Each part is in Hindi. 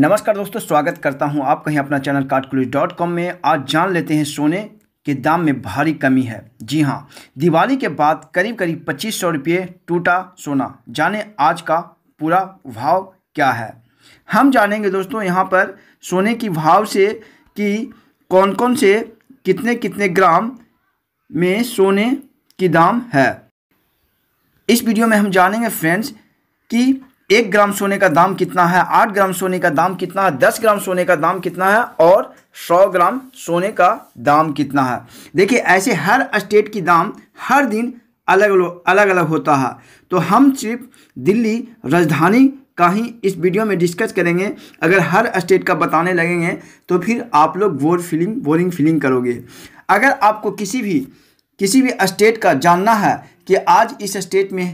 नमस्कार दोस्तों स्वागत करता हूं आप कहीं अपना चैनल काटकुलिस डॉट कॉम में आज जान लेते हैं सोने के दाम में भारी कमी है जी हां दिवाली के बाद करीब करीब पच्चीस सौ रुपये टूटा सोना जाने आज का पूरा भाव क्या है हम जानेंगे दोस्तों यहां पर सोने की भाव से कि कौन कौन से कितने कितने ग्राम में सोने की दाम है इस वीडियो में हम जानेंगे फ्रेंड्स कि एक ग्राम सोने का दाम कितना है आठ ग्राम सोने का दाम कितना है दस ग्राम सोने का दाम कितना है और सौ ग्राम सोने का दाम कितना है देखिए ऐसे हर स्टेट की दाम हर दिन अलग अलग अलग होता है तो हम सिर्फ दिल्ली राजधानी का ही इस वीडियो में डिस्कस करेंगे अगर हर स्टेट का बताने लगेंगे तो फिर आप लोग बोर फीलिंग बोरिंग फीलिंग करोगे अगर आपको किसी भी किसी भी स्टेट का जानना है कि आज इस स्टेट में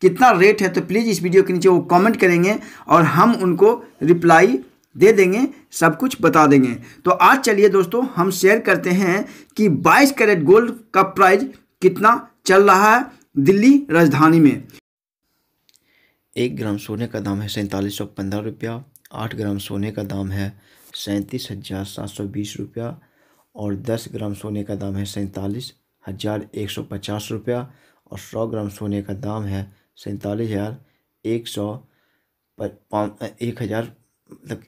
कितना रेट है तो प्लीज़ इस वीडियो के नीचे वो कमेंट करेंगे और हम उनको रिप्लाई दे देंगे सब कुछ बता देंगे तो आज चलिए दोस्तों हम शेयर करते हैं कि 22 कैरेट गोल्ड का प्राइस कितना चल रहा है दिल्ली राजधानी में एक ग्राम सोने का दाम है सैंतालीस सौ पंद्रह रुपया आठ ग्राम सोने का दाम है सैंतीस हजार सात सौ बीस रुपया और दस ग्राम सोने का दाम है सैंतालीस हजार एक सौ पचास रुपया और सौ ग्राम सोने का दाम है सैंतालीस हज़ार एक सौ एक हज़ार मतलब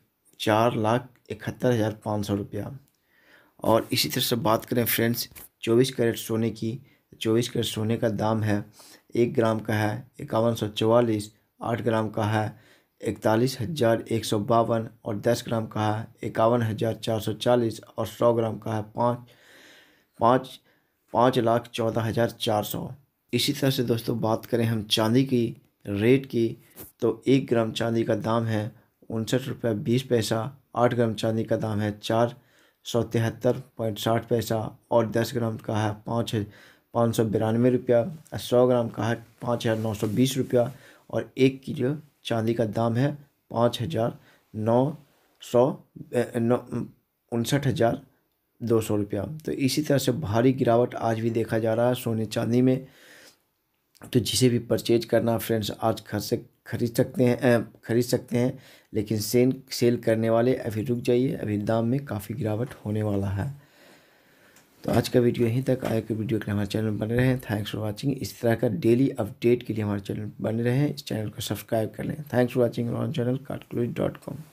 चार लाख इकहत्तर हज़ार पाँच सौ रुपया और इसी तरह से बात करें फ्रेंड्स चौबीस कैरेट सोने की चौबीस कैरेट सोने का दाम है एक ग्राम का है इक्यावन सौ चवालीस आठ ग्राम का है इकतालीस हज़ार एक सौ बावन और दस ग्राम का है इक्यावन हज़ार चार सौ चालीस और सौ ग्राम का है पाँच पाँच पाँच लाख चौदह हज़ार चार सौ इसी तरह से दोस्तों बात करें हम चांदी की रेट की तो एक ग्राम चांदी का दाम है उनसठ रुपये बीस पैसा आठ ग्राम चांदी का दाम है चार सौ तिहत्तर पॉइंट साठ पैसा और दस ग्राम का है पाँच पाँच सौ बिरानवे रुपया सौ ग्राम का है पाँच हज़ार नौ सौ बीस रुपया और एक किलो चांदी का दाम है पाँच हज़ार नौ सौ नौ उनसठ हज़ार दो सौ रुपया तो इसी तरह से भारी गिरावट आज भी देखा जा रहा है सोने चांदी में तो जिसे भी परचेज करना फ्रेंड्स आज घर से खरीद सकते हैं खरीद सकते हैं लेकिन सेल सेल करने वाले अभी रुक जाइए अभी दाम में काफ़ी गिरावट होने वाला है तो आज का वीडियो यहीं तक आए के वीडियो के लिए हमारे चैनल में बने रहें थैंक्स फॉर वाचिंग इस तरह का डेली अपडेट के लिए हमारे चैनल बने रहें इस चैनल को सब्सक्राइब कर लें thanks for watching on channel katclues dot com